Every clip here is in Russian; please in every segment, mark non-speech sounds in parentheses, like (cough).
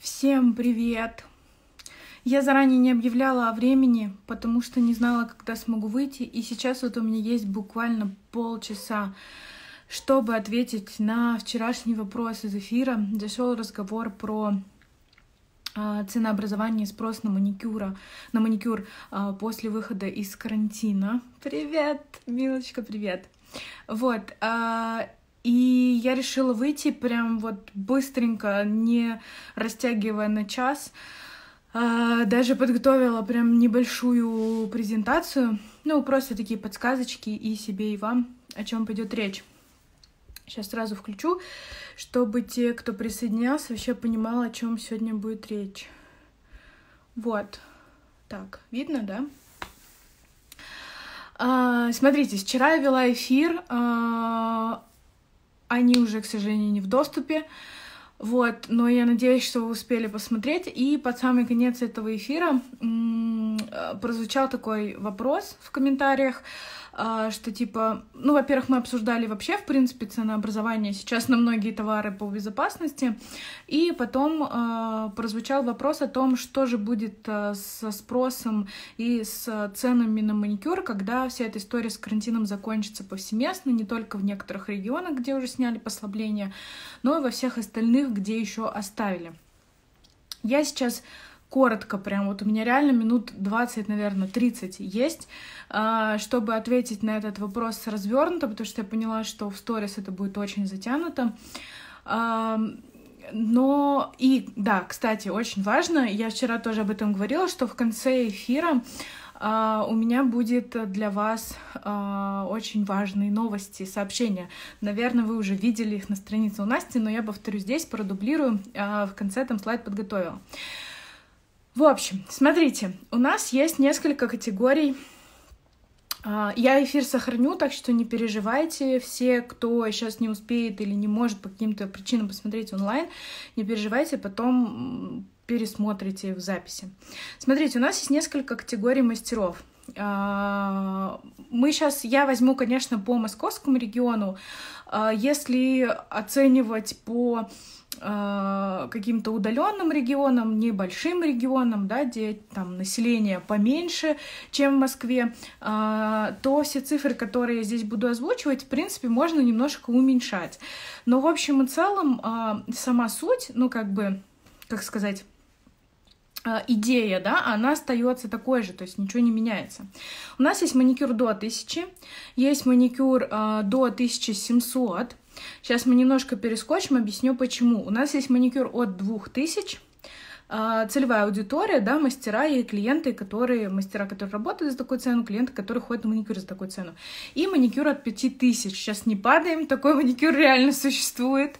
Всем привет! Я заранее не объявляла о времени, потому что не знала, когда смогу выйти, и сейчас вот у меня есть буквально полчаса, чтобы ответить на вчерашний вопрос из эфира. Зашел разговор про а, ценообразование и спрос на маникюра, на маникюр а, после выхода из карантина. Привет, милочка, привет. Вот, а, и я решила выйти прям вот быстренько, не растягивая на час. А, даже подготовила прям небольшую презентацию. Ну, просто такие подсказочки и себе, и вам, о чем пойдет речь. Сейчас сразу включу, чтобы те, кто присоединялся, вообще понимал, о чем сегодня будет речь. Вот. Так, видно, да? А, смотрите, вчера я вела эфир а, они уже, к сожалению, не в доступе. Вот, но я надеюсь, что вы успели посмотреть. И под самый конец этого эфира э, прозвучал такой вопрос в комментариях, э, что типа, ну, во-первых, мы обсуждали вообще, в принципе, ценообразование сейчас на многие товары по безопасности. И потом э, прозвучал вопрос о том, что же будет со спросом и с ценами на маникюр, когда вся эта история с карантином закончится повсеместно, не только в некоторых регионах, где уже сняли послабления, но и во всех остальных тех, где еще оставили. Я сейчас коротко прям, вот у меня реально минут 20, наверное, 30 есть, а, чтобы ответить на этот вопрос развернуто, потому что я поняла, что в сторис это будет очень затянуто. А, но и да, кстати, очень важно, я вчера тоже об этом говорила, что в конце эфира а, у меня будет для вас а, очень важные новости, сообщения. Наверное, вы уже видели их на странице у Насти, но я повторю здесь, продублирую, а, в конце там слайд подготовила. В общем, смотрите, у нас есть несколько категорий я эфир сохраню, так что не переживайте. Все, кто сейчас не успеет или не может по каким-то причинам посмотреть онлайн, не переживайте, потом пересмотрите в записи. Смотрите, у нас есть несколько категорий мастеров. А, мы сейчас, я возьму, конечно, по московскому региону. А, если оценивать по а, каким-то удаленным регионам, небольшим регионам, да, где там население поменьше, чем в Москве, то все цифры, которые я здесь буду озвучивать, в принципе, можно немножко уменьшать. Но в общем и целом сама суть, ну как бы, как сказать, Э, идея, да, она остается такой же, то есть ничего не меняется. У нас есть маникюр до 1000, есть маникюр э, до 1700. Сейчас мы немножко перескочим, объясню почему. У нас есть маникюр от 2000, а, целевая аудитория, да, мастера и клиенты, которые, мастера, которые работают за такую цену, клиенты, которые ходят на маникюр за такую цену. И маникюр от 5000. Сейчас не падаем, такой маникюр реально существует.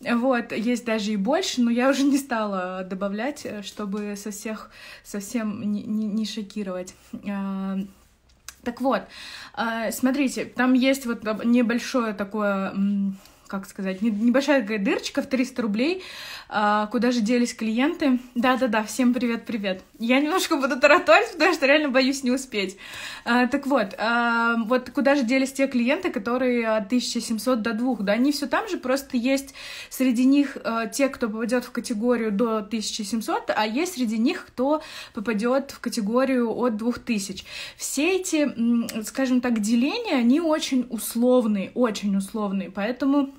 Вот, есть даже и больше, но я уже не стала добавлять, э, чтобы со всех совсем не, не, не шокировать. А, так вот, а, смотрите, там есть вот небольшое такое как сказать, небольшая такая дырочка в 300 рублей. А, куда же делись клиенты? Да-да-да, всем привет-привет. Я немножко буду тараторить, потому что реально боюсь не успеть. А, так вот, а, вот куда же делись те клиенты, которые от 1700 до 2, да? Они все там же, просто есть среди них те, кто попадет в категорию до 1700, а есть среди них, кто попадет в категорию от 2000. Все эти, скажем так, деления, они очень условные, очень условные, поэтому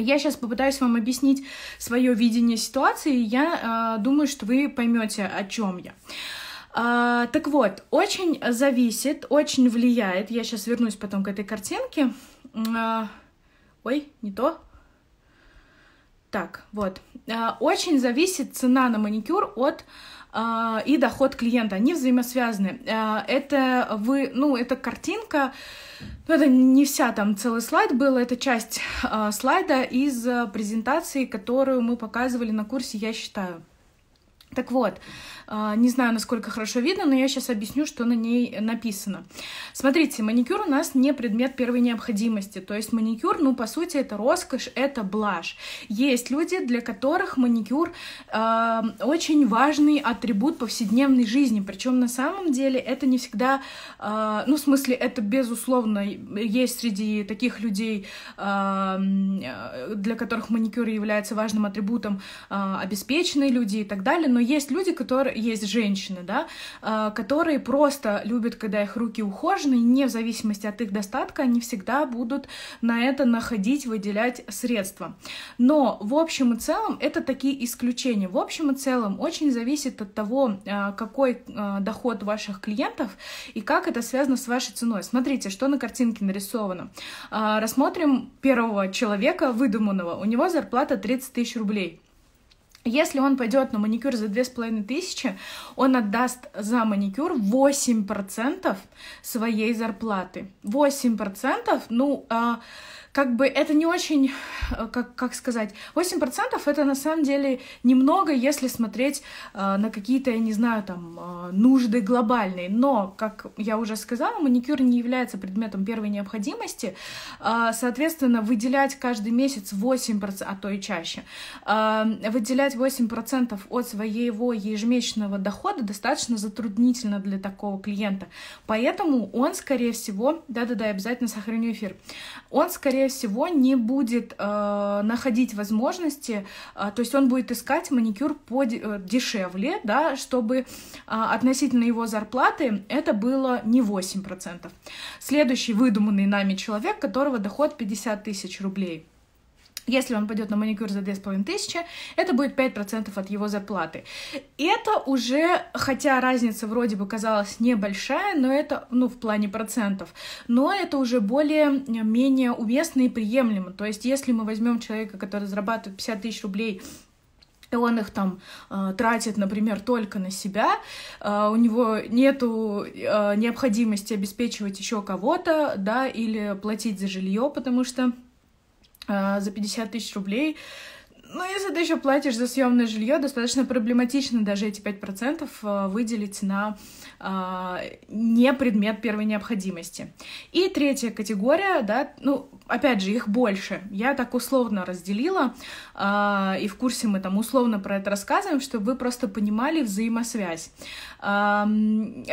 я сейчас попытаюсь вам объяснить свое видение ситуации. Я э, думаю, что вы поймете, о чем я. А, так вот, очень зависит, очень влияет. Я сейчас вернусь потом к этой картинке. А, ой, не то. Так, вот. А, очень зависит цена на маникюр от а, и доход клиента, они взаимосвязаны. А, это вы, ну, это картинка, ну, это не вся там целый слайд был, это часть а, слайда из презентации, которую мы показывали на курсе «Я считаю». Так вот, а, не знаю, насколько хорошо видно, но я сейчас объясню, что на ней написано. Смотрите, маникюр у нас не предмет первой необходимости. То есть маникюр, ну, по сути, это роскошь, это блажь. Есть люди, для которых маникюр э, очень важный атрибут повседневной жизни. Причем на самом деле это не всегда, э, ну, в смысле, это безусловно есть среди таких людей, э, для которых маникюр является важным атрибутом э, обеспеченные люди и так далее, но но есть люди, которые, есть женщины, да, а, которые просто любят, когда их руки ухожены, не в зависимости от их достатка, они всегда будут на это находить, выделять средства. Но в общем и целом это такие исключения. В общем и целом очень зависит от того, а, какой а, доход ваших клиентов и как это связано с вашей ценой. Смотрите, что на картинке нарисовано. Рассмотрим первого человека, выдуманного. У него зарплата 30 тысяч рублей. Если он пойдет на маникюр за половиной тысячи, он отдаст за маникюр 8% своей зарплаты. 8%, ну, а, как бы это не очень, э, как, как сказать, 8% это на самом деле немного, если смотреть э, на какие-то, я не знаю, там, э, нужды глобальные. Но, как я уже сказала, маникюр не является предметом первой необходимости. Э, соответственно, выделять каждый месяц 8%, а то и чаще, э, выделять 8% от своего ежемесячного дохода достаточно затруднительно для такого клиента. Поэтому он, скорее всего, да-да-да, обязательно сохраню эфир, он, скорее скорее всего, не будет э, находить возможности, э, то есть он будет искать маникюр по э, дешевле, да, чтобы э, относительно его зарплаты это было не 8%. Следующий выдуманный нами человек, которого доход 50 тысяч рублей – если он пойдет на маникюр за 2500, это будет 5% от его зарплаты. Это уже, хотя разница вроде бы казалась небольшая, но это, ну, в плане процентов, но это уже более-менее уместно и приемлемо. То есть, если мы возьмем человека, который зарабатывает 50 тысяч рублей и он их там э, тратит, например, только на себя, э, у него нету э, необходимости обеспечивать еще кого-то, да, или платить за жилье, потому что Э, за 50 тысяч рублей. Ну, если ты еще платишь за съемное жилье, достаточно проблематично даже эти 5% э, выделить на э, не предмет первой необходимости. И третья категория, да, ну, опять же, их больше. Я так условно разделила, э, и в курсе мы там условно про это рассказываем, чтобы вы просто понимали взаимосвязь. Э,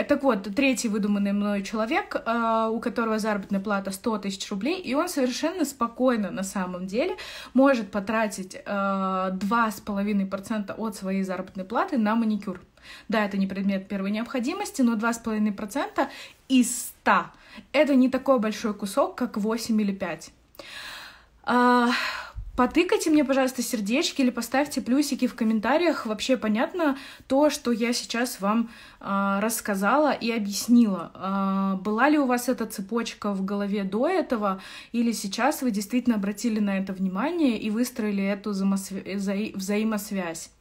так вот, третий выдуманный мной человек, э, у которого заработная плата 100 тысяч рублей, и он совершенно спокойно на самом деле может потратить э, 2,5% от своей заработной платы на маникюр. Да, это не предмет первой необходимости, но 2,5% из 100 это не такой большой кусок, как 8 или 5. А, потыкайте мне, пожалуйста, сердечки или поставьте плюсики в комментариях. Вообще понятно то, что я сейчас вам а, рассказала и объяснила. А, была ли у вас эта цепочка в голове до этого, или сейчас вы действительно обратили на это внимание и выстроили эту взаимосвя... взаимосвязь?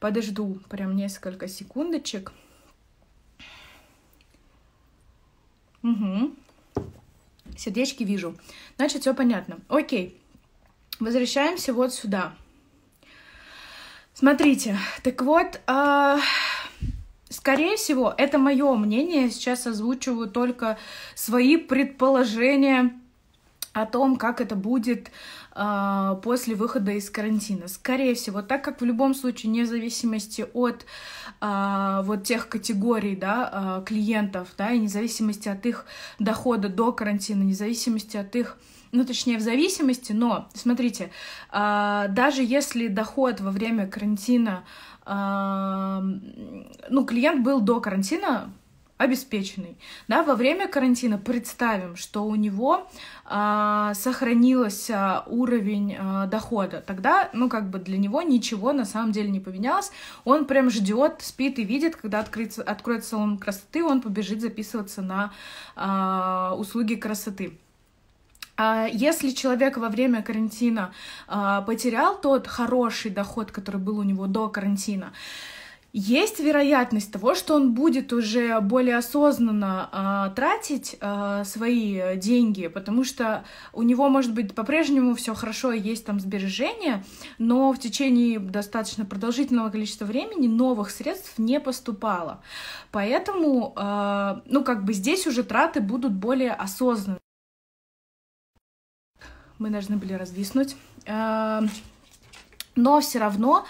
Подожду прям несколько секундочек. Угу. Сердечки вижу. Значит, все понятно. Окей. Возвращаемся вот сюда. Смотрите, так вот, э, скорее всего, это мое мнение. сейчас озвучиваю только свои предположения о том, как это будет а, после выхода из карантина. Скорее всего, так как в любом случае, вне зависимости от э, вот тех категорий да, э, клиентов, да, и независимости от их дохода до карантина, независимости от их ну, точнее, в зависимости, но, смотрите, э, даже если доход во время карантина, э, ну, клиент был до карантина обеспеченный. Да, во время карантина представим, что у него э, а, сохранился а, уровень э, дохода. Тогда, ну, как бы для него ничего на самом деле не поменялось. Он прям ждет, спит и видит, когда откроется, откроется салон красоты, он побежит записываться на э, услуги красоты. Если человек во время карантина потерял тот хороший доход, который был у него до карантина, есть вероятность того, что он будет уже более осознанно э, тратить э, свои деньги, потому что у него, может быть, по-прежнему все хорошо, есть там сбережения, но в течение достаточно продолжительного количества времени новых средств не поступало. Поэтому, э, ну, как бы здесь уже траты будут более осознанны. Мы должны были развиснуть. Э, но все равно...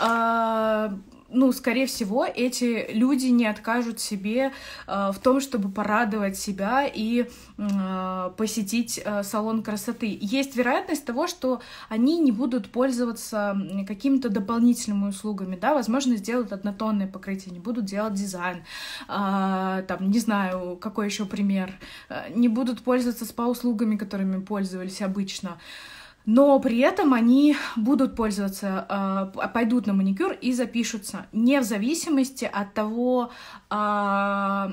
Э, ну, скорее всего, эти люди не откажут себе э, в том, чтобы порадовать себя и э, посетить э, салон красоты. Есть вероятность того, что они не будут пользоваться какими-то дополнительными услугами, да, возможно, сделают однотонное покрытие, не будут делать дизайн, э, там, не знаю, какой еще пример, э, не будут пользоваться спа-услугами, которыми пользовались обычно. Э, но при этом они будут пользоваться, а, пойдут на маникюр и запишутся, не в зависимости от того, а,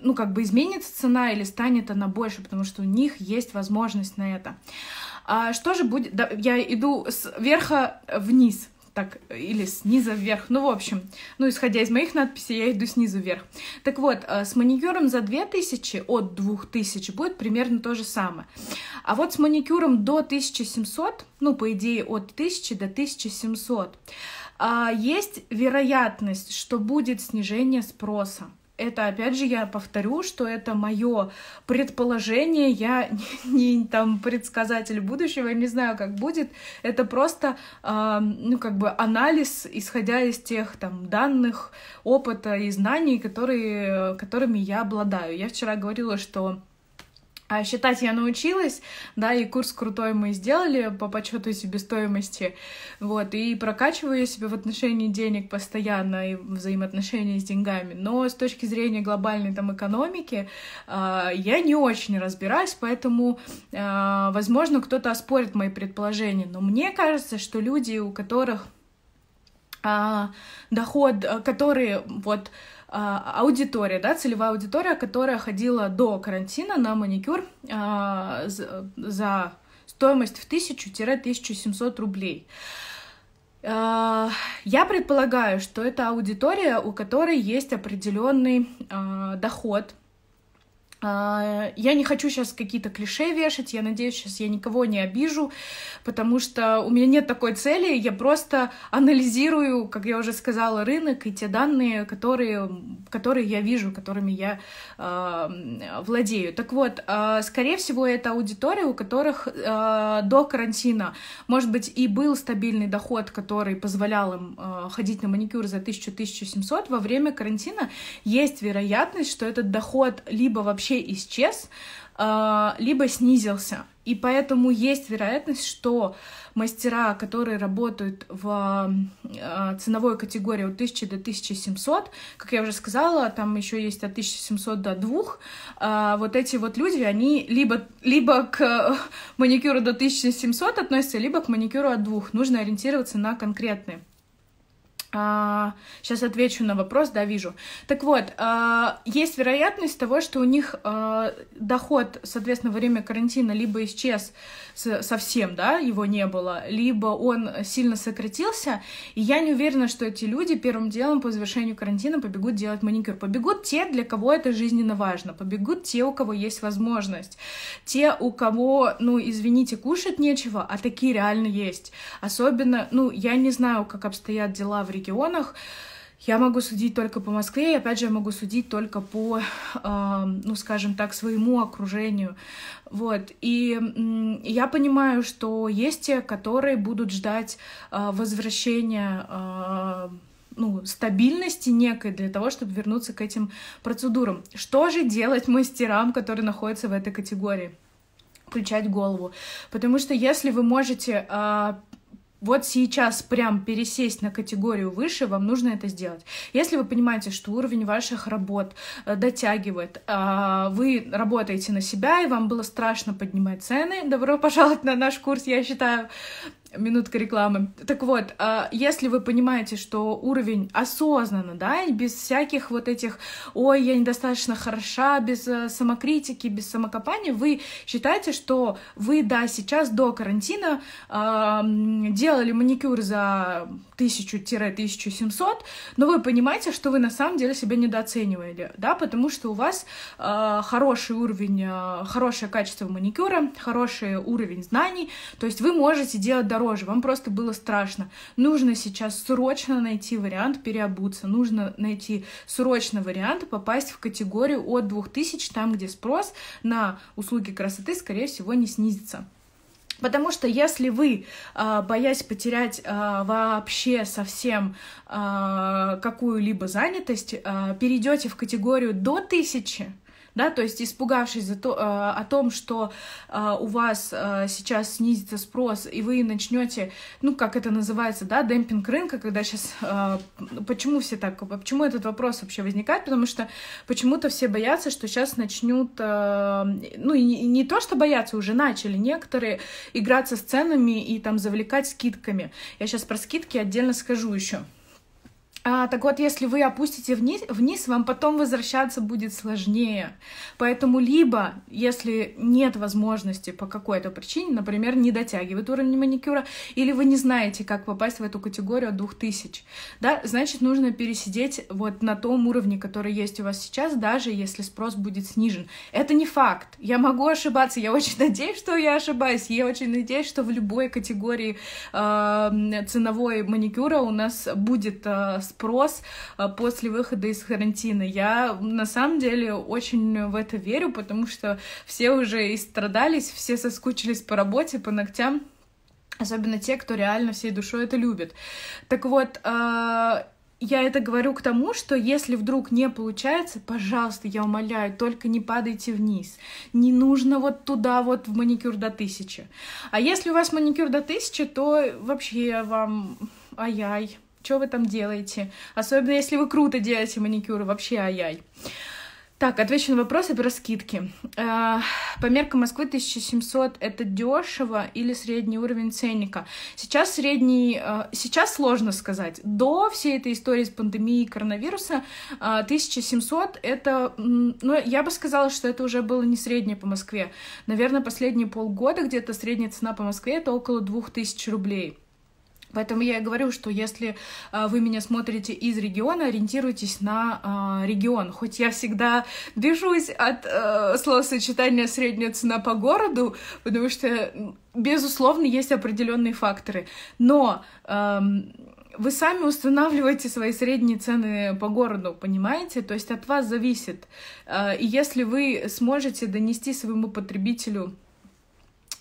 ну, как бы изменится цена или станет она больше, потому что у них есть возможность на это. А, что же будет? я иду с верха вниз так, или снизу вверх, ну, в общем, ну, исходя из моих надписей, я иду снизу вверх. Так вот, э, с маникюром за 2000 от 2000 будет примерно то же самое. А вот с маникюром до 1700, ну, по идее, от 1000 до 1700, а, есть вероятность, что будет снижение спроса это, опять же, я повторю, что это мое предположение, я не, (laughs) не там предсказатель будущего, я не знаю, как будет, это просто, э, ну, как бы анализ, исходя из тех там данных, опыта и знаний, которые, которыми я обладаю. Я вчера говорила, что а считать я научилась, да, и курс крутой мы сделали по подсчету себестоимости, вот, и прокачиваю я себя в отношении денег постоянно и взаимоотношения с деньгами, но с точки зрения глобальной там экономики э, я не очень разбираюсь, поэтому, э, возможно, кто-то оспорит мои предположения, но мне кажется, что люди, у которых э, доход, которые вот а, аудитория, да, целевая аудитория, которая ходила до карантина на маникюр а, за, стоимость в 1000-1700 рублей. А, я предполагаю, что это аудитория, у которой есть определенный доход, а, я не хочу сейчас какие-то клише вешать, я надеюсь, сейчас я никого не обижу, потому что у меня нет такой цели, я просто анализирую, как я уже сказала, рынок и те данные, которые, которые я вижу, которыми я э, владею. Так вот, э, скорее всего, это аудитория, у которых э, до карантина, может быть, и был стабильный доход, который позволял им э, ходить на маникюр за 1000-1700, во время карантина есть вероятность, что этот доход либо вообще вообще исчез, а, либо снизился. И поэтому есть вероятность, что мастера, которые работают в а, ценовой категории от 1000 до 1700, как я уже сказала, там еще есть от 1700 до 2, а, вот эти вот люди, они либо, либо к маникюру до 1700 относятся, либо к маникюру от 2. Нужно ориентироваться на конкретные а, сейчас отвечу на вопрос, да, вижу. Так вот, а, есть вероятность того, что у них а, доход, соответственно, во время карантина либо исчез совсем, да, его не было, либо он сильно сократился, и я не уверена, что эти люди первым делом по завершению карантина побегут делать маникюр. Побегут те, для кого это жизненно важно, побегут те, у кого есть возможность, те, у кого, ну, извините, кушать нечего, а такие реально есть. Особенно, ну, я не знаю, как обстоят дела в регионе, регионах. Я могу судить только по Москве, и опять же, я могу судить только по, э, ну, скажем так, своему окружению. Вот. И э, я понимаю, что есть те, которые будут ждать э, возвращения э, ну, стабильности некой для того, чтобы вернуться к этим процедурам. Что же делать мастерам, которые находятся в этой категории? включать голову. Потому что если вы можете э, вот сейчас прям пересесть на категорию выше, вам нужно это сделать. Если вы понимаете, что уровень ваших работ э, дотягивает, а, вы работаете на себя, и вам было страшно поднимать цены, добро пожаловать на наш курс, я считаю, минутка рекламы. Так вот, а, если вы понимаете, что уровень осознанно, да, без всяких вот этих «ой, я недостаточно хороша», без э, самокритики, без самокопания, вы считаете, что вы, да, сейчас до карантина а, делали маникюр за 1000-1700, но вы понимаете, что вы на самом деле себя недооценивали, да, потому что у вас а, хороший уровень, хорошее качество маникюра, хороший уровень знаний, то есть вы можете делать дорогу дороже, вам просто было страшно. Нужно сейчас срочно найти вариант переобуться, нужно найти срочно вариант попасть в категорию от 2000, там, где спрос на услуги красоты, скорее всего, не снизится. Потому что если вы, а, боясь потерять а, вообще совсем а, какую-либо занятость, перейдете в категорию до тысячи, да, то есть испугавшись за то, э, о том, что э, у вас э, сейчас снизится спрос, и вы начнете, ну, как это называется, да, демпинг рынка, когда сейчас, почему все так, почему этот вопрос вообще возникает, потому что почему-то все боятся, что сейчас начнут, ну, и не то, что боятся, уже начали некоторые играться с ценами и там завлекать скидками. Я сейчас про скидки отдельно скажу еще. А, так вот, если вы опустите вниз, вниз, вам потом возвращаться будет сложнее. Поэтому либо, если нет возможности по какой-то причине, например, не дотягивает уровень маникюра, или вы не знаете, как попасть в эту категорию от 2000, да, значит, нужно пересидеть вот на том уровне, который есть у вас сейчас, даже если спрос будет снижен. Это не факт. Я могу ошибаться. Я очень надеюсь, что я ошибаюсь. Я очень надеюсь, что в любой категории э, ценовой маникюра у нас будет э, спрос э, после выхода из карантина. Я на самом деле очень в это верю, потому что все уже и истрадались, все соскучились по работе, по ногтям, особенно те, кто реально всей душой это любит. Так вот, э, я это говорю к тому, что если вдруг не получается, пожалуйста, я умоляю, только не падайте вниз. Не нужно вот туда вот в маникюр до тысячи. А если у вас маникюр до тысячи, то вообще я вам ай-яй что вы там делаете. Особенно, если вы круто делаете маникюр, вообще ай-яй. Так, отвечу на вопрос а, про скидки. А, по меркам Москвы 1700 это дешево или средний уровень ценника? Сейчас средний, а, сейчас сложно сказать. До всей этой истории с пандемией коронавируса 1700 это, ну, я бы сказала, что это уже было не среднее по Москве. Наверное, последние полгода где-то средняя цена по Москве это около 2000 рублей. Поэтому я и говорю, что если а, вы меня смотрите из региона, ориентируйтесь на а, регион. Хоть я всегда бежусь от э, словосочетания «средняя цена по городу», потому что, безусловно, есть определенные факторы. Но эм, вы сами устанавливаете свои средние цены по городу, понимаете? То есть от вас зависит. Э, и если вы сможете донести своему потребителю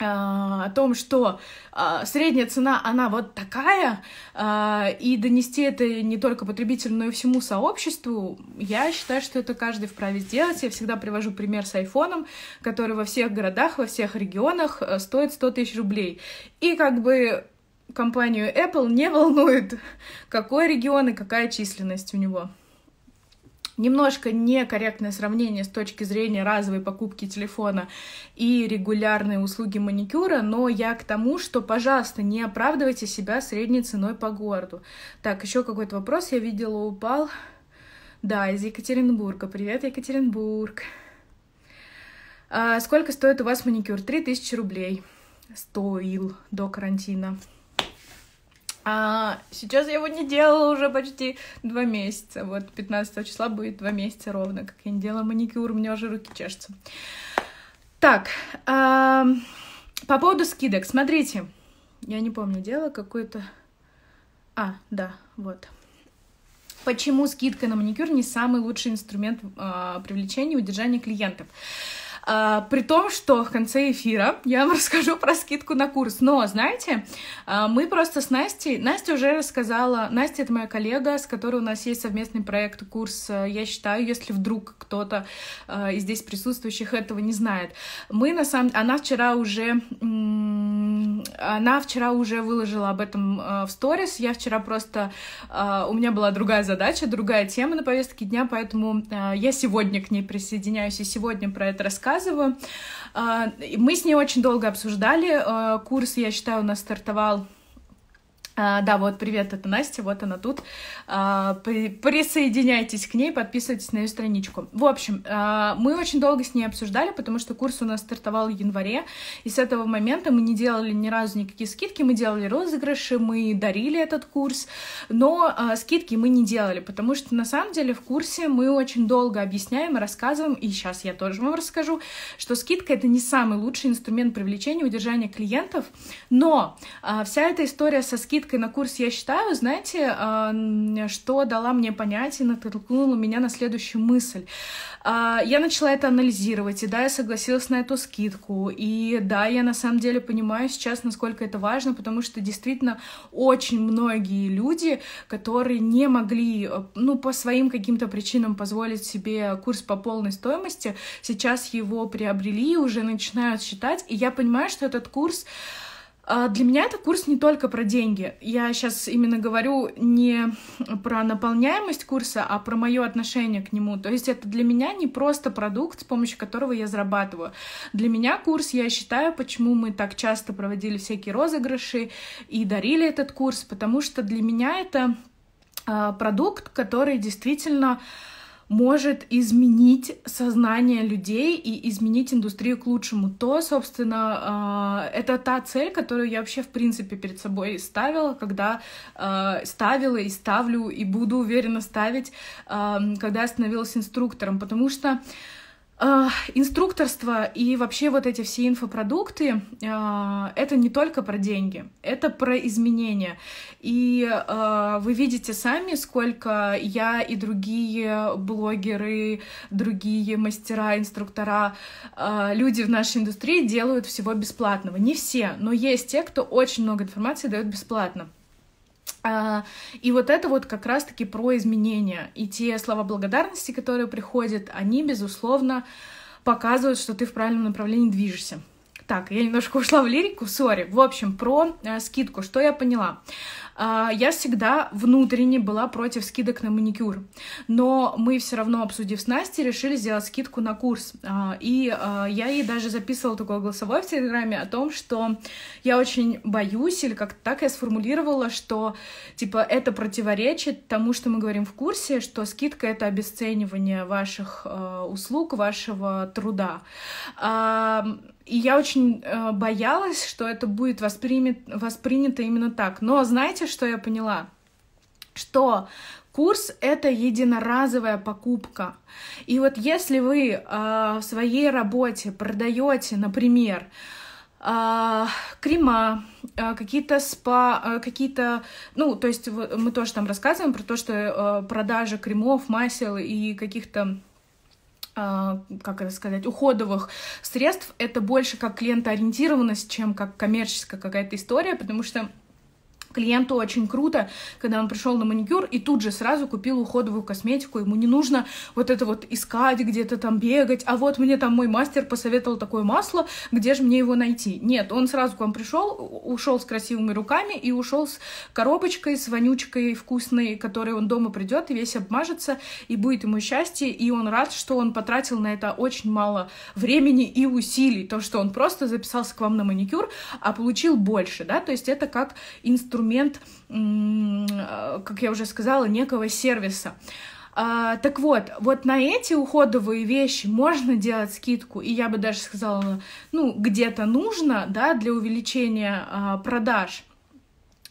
а, о том, что а, средняя цена, она вот такая, а, и донести это не только потребителю, но и всему сообществу, я считаю, что это каждый вправе сделать. Я всегда привожу пример с айфоном, который во всех городах, во всех регионах э, стоит 100 тысяч рублей. И как бы компанию Apple не волнует, (laughs) какой регион и какая численность у него немножко некорректное сравнение с точки зрения разовой покупки телефона и регулярной услуги маникюра, но я к тому, что, пожалуйста, не оправдывайте себя средней ценой по городу. Так, еще какой-то вопрос я видела упал. Да, из Екатеринбурга. Привет, Екатеринбург. А сколько стоит у вас маникюр? 3000 рублей стоил до карантина. А сейчас я его не делала уже почти два месяца. Вот 15 числа будет два месяца ровно, как я не делала маникюр, у меня уже руки чешутся. Так, а, по поводу скидок, смотрите, я не помню, дело какое-то... А, да, вот. Почему скидка на маникюр не самый лучший инструмент а, привлечения и удержания клиентов? А, при том, что в конце эфира я вам (laughs) расскажу про скидку на курс. Но, знаете, а, мы просто с Настей... Настя уже рассказала... Настя — это моя коллега, с которой у нас есть совместный проект, курс. А, я считаю, если вдруг кто-то а, из здесь присутствующих этого не знает. Мы, на самом... Она вчера уже она вчера уже выложила об этом э, в сторис. Я вчера просто... Э, у меня была другая задача, другая тема на повестке дня, поэтому э, я сегодня к ней присоединяюсь и сегодня про это рассказываю. Мы с ней очень долго обсуждали. Курс, я считаю, у нас стартовал а, да, вот, привет, это Настя, вот она тут. А, при, присоединяйтесь к ней, подписывайтесь на ее страничку. В общем, а, мы очень долго с ней обсуждали, потому что курс у нас стартовал в январе, и с этого момента мы не делали ни разу никакие скидки, мы делали розыгрыши, мы дарили этот курс, но а, скидки мы не делали, потому что на самом деле в курсе мы очень долго объясняем и рассказываем, и сейчас я тоже вам расскажу, что скидка — это не самый лучший инструмент привлечения и удержания клиентов, но а, вся эта история со скидкой визиткой на курс, я считаю, знаете, а, что дала мне понять и натолкнула меня на следующую мысль. А, я начала это анализировать, и да, я согласилась на эту скидку, и да, я на самом деле понимаю сейчас, насколько это важно, потому что действительно очень многие люди, которые не могли, ну, по своим каким-то причинам позволить себе курс по полной стоимости, сейчас его приобрели, и уже начинают считать, и я понимаю, что этот курс... Курс а, для меня это курс не только про деньги. Я сейчас именно говорю не про наполняемость курса, а про мое отношение к нему. То есть это для меня не просто продукт, с помощью которого я зарабатываю. Для меня курс, я считаю, почему мы так часто проводили всякие розыгрыши и дарили этот курс, потому что для меня это а, продукт, который действительно может изменить сознание людей и изменить индустрию к лучшему, то, собственно, а, это та цель, которую я вообще, в принципе, перед собой ставила, когда а, ставила и ставлю, и буду уверенно ставить, а, когда я становилась инструктором, потому что а, инструкторство и вообще вот эти все инфопродукты а, — это не только про деньги, это про изменения. И а, вы видите сами, сколько я и другие блогеры, другие мастера, инструктора, люди в нашей индустрии делают всего бесплатного. Не все, но есть те, кто очень много информации дает бесплатно. А, и вот это вот как раз-таки про изменения. И те слова благодарности, которые приходят, они, безусловно, показывают, что ты в правильном направлении движешься. Так, я немножко ушла в лирику, сори. В общем, про э, скидку, что я поняла. А, я всегда внутренне была против скидок на маникюр. Но мы все равно, обсудив с Настей, решили сделать скидку на курс. А, и а, я ей даже записывала такое голосовое в Телеграме о том, что я очень боюсь, или как-то так я сформулировала, что, типа, это противоречит тому, что мы говорим в курсе, что скидка — это обесценивание ваших услуг, вашего труда. И я очень э, боялась, что это будет воспримет, воспринято именно так. Но знаете, что я поняла? Что Курс — это единоразовая покупка. И вот если вы э, в своей работе продаете, например, э, крема, э, какие-то спа, э, какие-то, ну, то есть мы тоже там рассказываем про то, что э, продажа кремов, масел и каких-то а, как это сказать, уходовых средств, это больше как клиентоориентированность, чем как коммерческая какая-то история, потому что Клиенту очень круто, когда он пришел на маникюр и тут же сразу купил уходовую косметику. Ему не нужно вот это вот искать, где-то там бегать. А вот мне там мой мастер посоветовал такое масло, где же мне его найти? Нет, он сразу к вам пришел, ушел с красивыми руками и ушел с коробочкой, с вонючкой вкусной, которой он дома придет и весь обмажется, и будет ему счастье. И он рад, что он потратил на это очень мало времени и усилий. То, что он просто записался к вам на маникюр, а получил больше, да, то есть это как инструмент инструмент, э, как я уже сказала, некого сервиса. А, так вот, вот на эти уходовые вещи можно делать скидку, и я бы даже сказала, ну, где-то нужно, да, для увеличения а, продаж.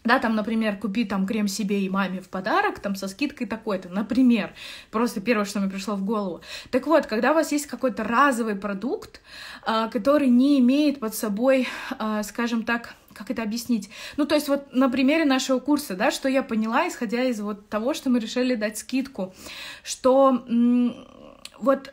Да, там, например, купи там крем себе и маме в подарок, там со скидкой такой-то, например. Просто первое, что мне пришло в голову. Так вот, когда у вас есть какой-то разовый продукт, а, который не имеет под собой, а, скажем так, как это объяснить? Ну, то есть вот на примере нашего курса, да, что я поняла, исходя из вот того, что мы решили дать скидку, что вот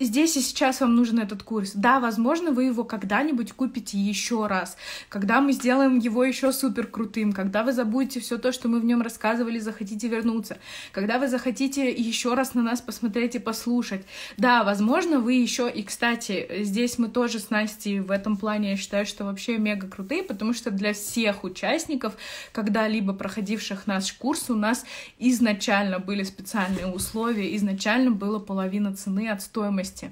здесь и сейчас вам нужен этот курс. Да, возможно, вы его когда-нибудь купите еще раз, когда мы сделаем его еще супер крутым, когда вы забудете все то, что мы в нем рассказывали, захотите вернуться, когда вы захотите еще раз на нас посмотреть и послушать. Да, возможно, вы еще, и, кстати, здесь мы тоже с Настей в этом плане, я считаю, что вообще мега крутые, потому что для всех участников, когда-либо проходивших наш курс, у нас изначально были специальные условия, изначально было половина цены от стоимости шерсти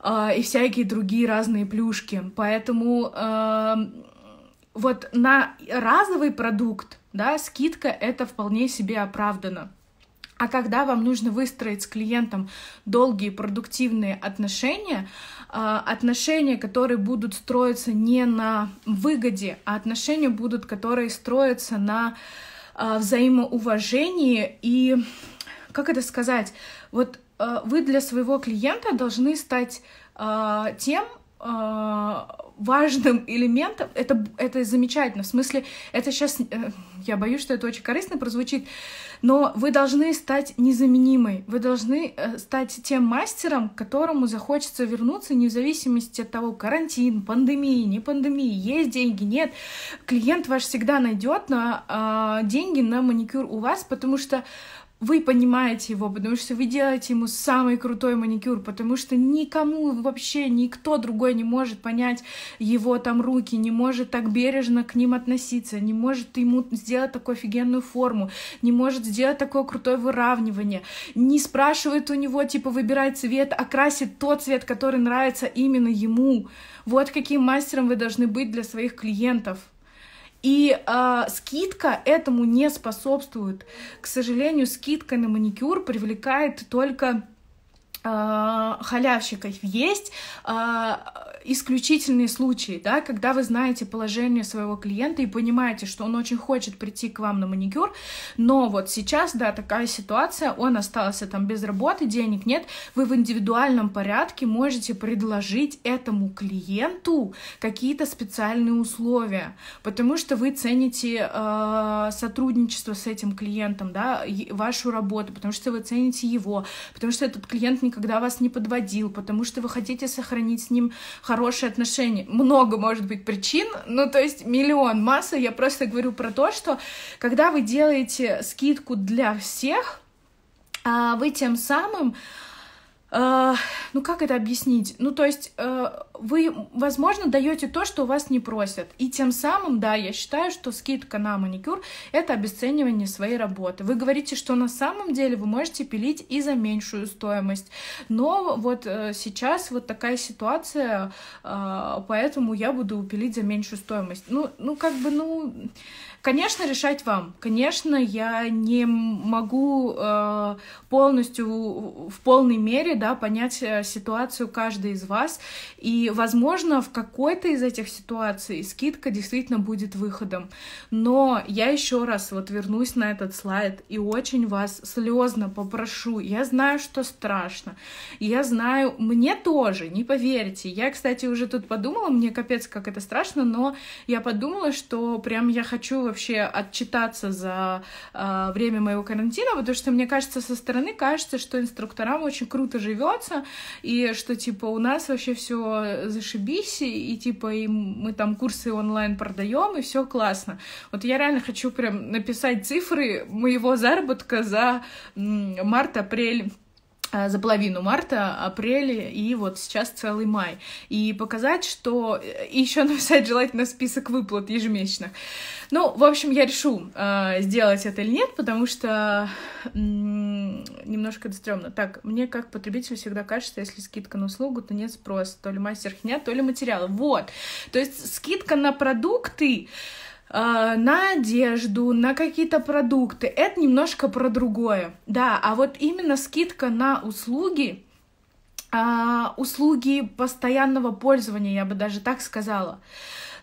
а, и всякие другие разные плюшки. Поэтому эм, вот на разовый продукт, да, скидка это вполне себе оправдано. А когда вам нужно выстроить с клиентом долгие продуктивные отношения, э, отношения, которые будут строиться не на выгоде, а отношения будут, которые строятся на э, взаимоуважении и, как это сказать, вот Э, вы для своего клиента должны стать э, тем, э, важным элементом, это, это замечательно, в смысле, это сейчас, я боюсь, что это очень корыстно прозвучит, но вы должны стать незаменимой, вы должны стать тем мастером, к которому захочется вернуться, не зависимости от того, карантин, пандемии, не пандемии, есть деньги, нет, клиент ваш всегда найдет на э, деньги на маникюр у вас, потому что вы понимаете его, потому что вы делаете ему самый крутой маникюр, потому что никому вообще никто другой не может понять его там руки, не может так бережно к ним относиться, не может ему сделать такую офигенную форму, не может сделать такое крутое выравнивание, не спрашивает у него, типа, выбирай цвет, а красит тот цвет, который нравится именно ему. Вот каким мастером вы должны быть для своих клиентов. И э, скидка этому не способствует. К сожалению, скидка на маникюр привлекает только э, халявщиков. Есть э, исключительные случаи, да, когда вы знаете положение своего клиента и понимаете, что он очень хочет прийти к вам на маникюр, но вот сейчас, да, такая ситуация, он остался там без работы, денег нет, вы в индивидуальном порядке можете предложить этому клиенту какие-то специальные условия, потому что вы цените э, сотрудничество с этим клиентом, да, вашу работу, потому что вы цените его, потому что этот клиент никогда вас не подводил, потому что вы хотите сохранить с ним хорошие отношения. Много может быть причин, ну то есть миллион, масса. Я просто говорю про то, что когда вы делаете скидку для всех, а, вы тем самым Э, ну как это объяснить? Ну то есть э, вы, возможно, даете то, что у вас не просят. И тем самым, да, я считаю, что скидка на маникюр — это обесценивание своей работы. Вы говорите, что на самом деле вы можете пилить и за меньшую стоимость. Но вот э, сейчас вот такая ситуация, поэтому я буду пилить за меньшую стоимость. Ну, ну как бы, ну... Конечно, решать вам. Конечно, я не могу полностью, в полной мере да, понять э, ситуацию каждой из вас. И, возможно, в какой-то из этих ситуаций скидка действительно будет выходом. Но я еще раз вот вернусь на этот слайд и очень вас слезно попрошу. Я знаю, что страшно. Я знаю, мне тоже, не поверите. Я, кстати, уже тут подумала, мне капец, как это страшно, но я подумала, что прям я хочу вообще отчитаться за э, время моего карантина, потому что мне кажется, со стороны кажется, что инструкторам очень круто же живется, и что, типа, у нас вообще все зашибись, и, типа, и мы там курсы онлайн продаем, и все классно. Вот я реально хочу прям написать цифры моего заработка за март-апрель а, за половину марта, апреля и вот сейчас целый май. И показать, что... Э, и еще написать желательно список выплат ежемесячных. Ну, в общем, я решу, а, сделать это или нет, потому что немножко это стрёмно. Так, мне как потребителю всегда кажется, если скидка на услугу, то нет спроса. То ли мастер хня, то ли материалы. Вот. То есть скидка на продукты э, на одежду, на какие-то продукты. Это немножко про другое. Да, а вот именно скидка на услуги, э, услуги постоянного пользования, я бы даже так сказала.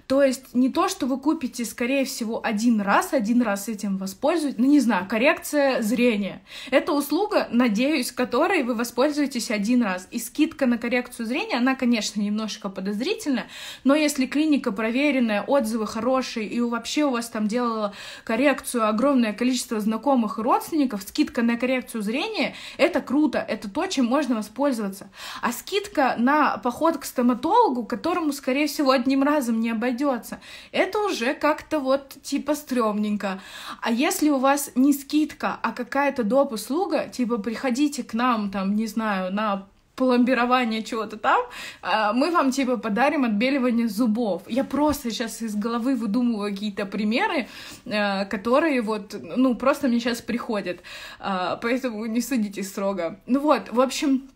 То есть не то, что вы купите, скорее всего, один раз, один раз этим воспользуетесь, ну не знаю, коррекция зрения. Это услуга, надеюсь, которой вы воспользуетесь один раз. И скидка на коррекцию зрения, она, конечно, немножко подозрительна, но если клиника проверенная, отзывы хорошие, и вообще у вас там делала коррекцию огромное количество знакомых и родственников, скидка на коррекцию зрения — это круто, это то, чем можно воспользоваться. А скидка на поход к стоматологу, которому, скорее всего, одним разом не обойдется, пройдется. Это уже как-то вот типа стрёмненько. А если у вас не скидка, а какая-то доп. услуга, типа приходите к нам, там, не знаю, на пломбирование чего-то там, а, мы вам типа подарим отбеливание зубов. Я просто сейчас из головы выдумываю какие-то примеры, э, которые вот, ну, просто мне сейчас приходят. А, поэтому не судите строго. Ну вот, в общем,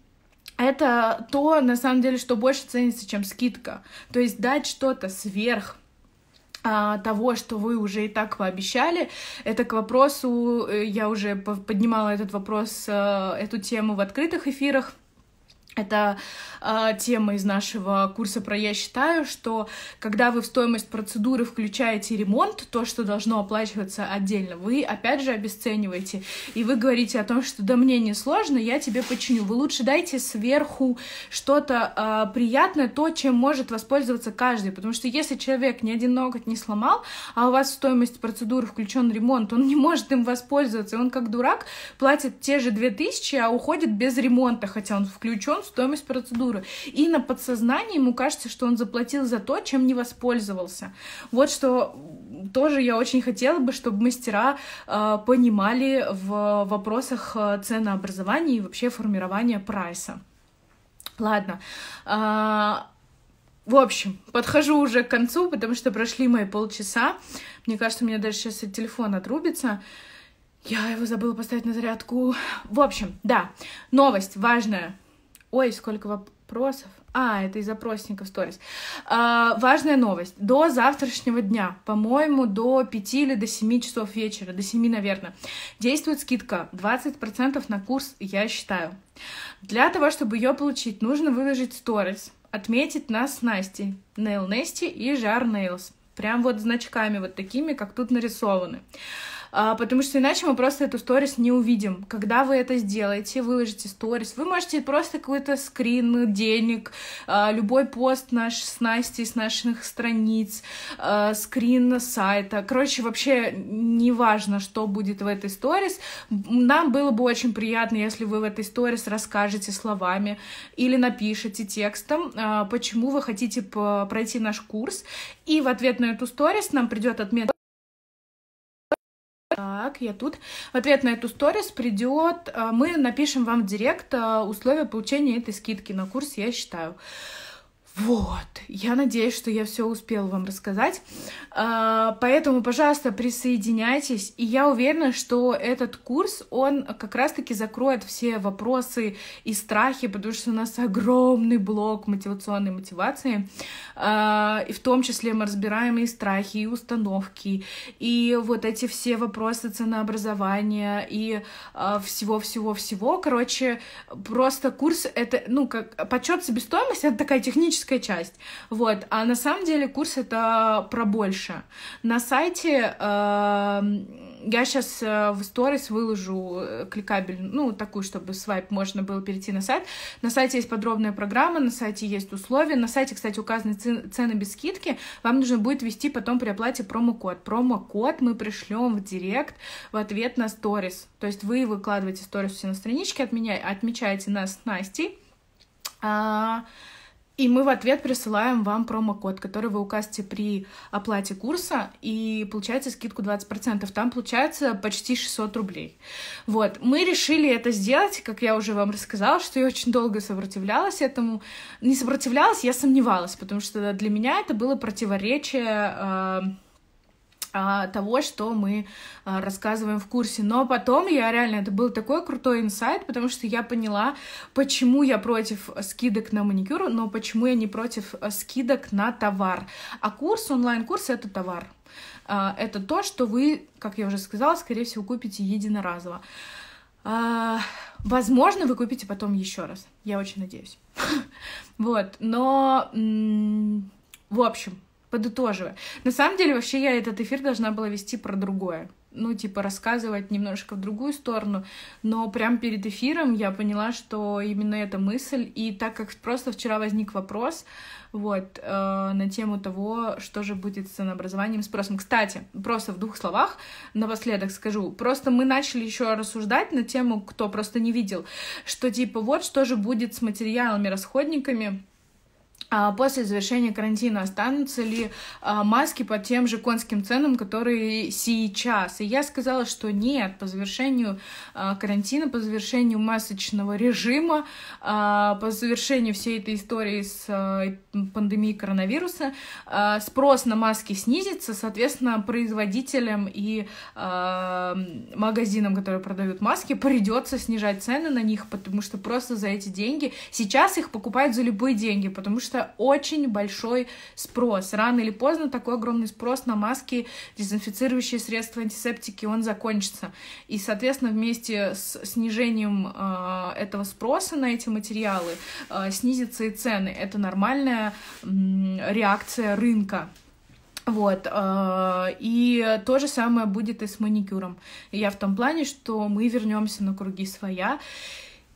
это то, на самом деле, что больше ценится, чем скидка. То есть дать что-то сверх а, того, что вы уже и так пообещали. Это к вопросу, э, я уже поднимала этот вопрос, э, эту тему в открытых эфирах, это э, тема из нашего курса про «Я считаю», что когда вы в стоимость процедуры включаете ремонт, то, что должно оплачиваться отдельно, вы опять же обесцениваете. И вы говорите о том, что «да мне не сложно, я тебе починю». Вы лучше дайте сверху что-то э, приятное, то, чем может воспользоваться каждый. Потому что если человек ни один ноготь не сломал, а у вас в стоимость процедуры включен ремонт, он не может им воспользоваться. И он как дурак платит те же 2000, а уходит без ремонта, хотя он включен учтем стоимость процедуры. И на подсознании ему кажется, что он заплатил за то, чем не воспользовался. Вот что тоже я очень хотела бы, чтобы мастера э, понимали в вопросах э, ценообразования и вообще формирования прайса. Ладно. А, в общем, подхожу уже к концу, потому что прошли мои полчаса. Мне кажется, у меня даже сейчас телефон отрубится. Я его забыла поставить на зарядку. В общем, да, новость важная. Ой, сколько вопросов. А, это из опросников сторис. А, важная новость. До завтрашнего дня, по-моему, до 5 или до 7 часов вечера, до 7, наверное, действует скидка 20% на курс «Я считаю». Для того, чтобы ее получить, нужно выложить сторис, отметить нас с Настей, Nail Nasty и Jar Nails. Прям вот значками вот такими, как тут нарисованы. А, потому что иначе мы просто эту сторис не увидим. Когда вы это сделаете, выложите сторис, вы можете просто какой-то скрин денег, а, любой пост наш с Настей, с наших страниц, а, скрин сайта. Короче, вообще не важно, что будет в этой сторис. Нам было бы очень приятно, если вы в этой сторис расскажете словами или напишите текстом, почему вы хотите пройти наш курс. И в ответ на эту сторис нам придет отметка так, я тут. В ответ на эту сторис придет, э, мы напишем вам в директ э, условия получения этой скидки на курс, я считаю. Вот, я надеюсь, что я все успела вам рассказать. А, поэтому, пожалуйста, присоединяйтесь. И я уверена, что этот курс, он как раз-таки закроет все вопросы и страхи, потому что у нас огромный блок мотивационной мотивации. А, и в том числе мы разбираем и страхи, и установки, и вот эти все вопросы ценообразования, и а, всего-всего-всего. Короче, просто курс — это, ну, как подсчет себестоимости, это такая техническая теоретическая часть. Вот. А на самом деле курс это про больше. На сайте эм, э, я сейчас в сторис выложу э, кликабель, ну, такую, чтобы свайп можно было перейти на сайт. На сайте есть подробная программа, на сайте есть условия. На сайте, кстати, указаны цены без скидки. Вам нужно будет ввести потом при оплате промокод. Промокод мы пришлем в директ в ответ на сторис. То есть вы выкладываете сторис все на страничке, отменяй, отмечаете нас с Настей. А, и мы в ответ присылаем вам промокод, который вы укажете при оплате курса, и получается скидку 20%. Там получается почти 600 рублей. Вот. Мы решили это сделать, как я уже вам рассказала, что я очень долго сопротивлялась этому. Не сопротивлялась, я сомневалась, потому что для меня это было противоречие... Э а, того, что мы а, рассказываем в курсе. Но потом я реально, это был такой крутой инсайт, потому что я поняла, почему я против скидок на маникюр, но почему я не против э, скидок на товар. А курс, онлайн-курс — это товар. А, это то, что вы, как я уже сказала, скорее всего, купите единоразово. Возможно, вы купите потом еще раз. Я очень надеюсь. (laughs) Вот, но в общем, подытоживая. На самом деле, вообще, я этот эфир должна была вести про другое. Ну, типа, рассказывать немножко в другую сторону. Но прям перед эфиром я поняла, что именно эта мысль. И так как просто вчера возник вопрос вот, э, на тему того, что же будет с ценообразованием, спросом. Кстати, просто в двух словах напоследок скажу. Просто мы начали еще рассуждать на тему, кто просто не видел, что типа вот что же будет с материалами, расходниками, а после завершения карантина останутся ли а, маски по тем же конским ценам, которые сейчас. И я сказала, что нет, по завершению а, карантина, по завершению масочного режима, по завершению всей этой истории с пандемией коронавируса спрос на маски снизится, соответственно, производителям и магазинам, которые продают маски, придется снижать цены на них, потому что просто за эти деньги сейчас их покупают за любые деньги, потому что очень большой спрос. Рано или поздно такой огромный спрос на маски, дезинфицирующие средства, антисептики, он закончится. И, соответственно, вместе с снижением э, этого спроса на эти материалы э, снизятся и цены. Это нормальная э, реакция рынка. Вот, а, и то же самое будет и с маникюром. Я в том плане, что мы вернемся на круги своя.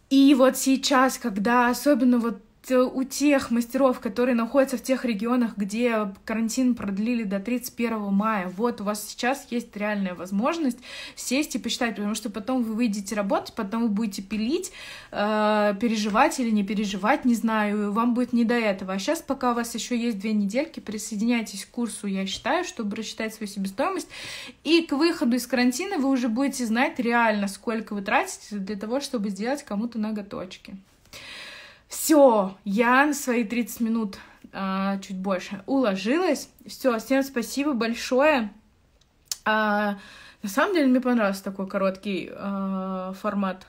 И вот сейчас, когда особенно вот Э, у тех мастеров, которые находятся в тех регионах, где карантин продлили до 31 мая, вот у вас сейчас есть реальная возможность сесть и посчитать, потому что потом вы выйдете работать, потом вы будете пилить, э, переживать или не переживать, не знаю, вам будет не до этого. А сейчас, пока у вас еще есть две недельки, присоединяйтесь к курсу, я считаю, чтобы рассчитать свою себестоимость. И к выходу из карантина вы уже будете знать реально, сколько вы тратите для того, чтобы сделать кому-то ноготочки. Все, я свои 30 минут, а, чуть больше, уложилась. Все, всем спасибо большое. А, на самом деле мне понравился такой короткий а, формат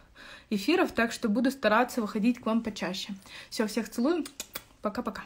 эфиров, так что буду стараться выходить к вам почаще. Все, всех целую. Пока-пока.